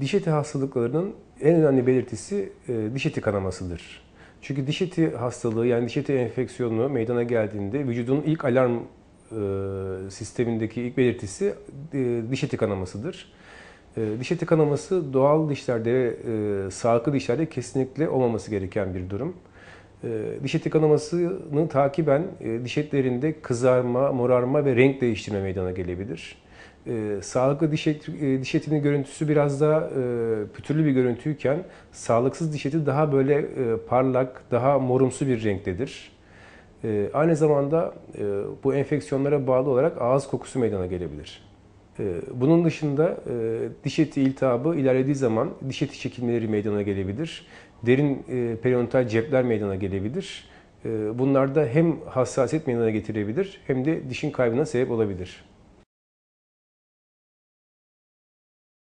Diş eti hastalıklarının en önemli belirtisi e, diş eti kanamasıdır. Çünkü diş eti hastalığı yani diş eti enfeksiyonu meydana geldiğinde vücudun ilk alarm e, sistemindeki ilk belirtisi e, diş eti kanamasıdır. E, diş eti kanaması doğal dişlerde ve sağlıklı dişlerde kesinlikle olmaması gereken bir durum. E, diş eti kanamasını takiben e, diş etlerinde kızarma, morarma ve renk değiştirme meydana gelebilir e, sağlıklı diş, et, e, diş etinin görüntüsü biraz daha e, pütürlü bir görüntüyken sağlıksız diş eti daha böyle e, parlak, daha morumsu bir renktedir. E, aynı zamanda e, bu enfeksiyonlara bağlı olarak ağız kokusu meydana gelebilir. E, bunun dışında e, diş eti iltihabı ilerlediği zaman diş eti çekilmeleri meydana gelebilir. Derin e, periontal cepler meydana gelebilir. E, bunlar da hem hassasiyet meydana getirebilir hem de dişin kaybına sebep olabilir.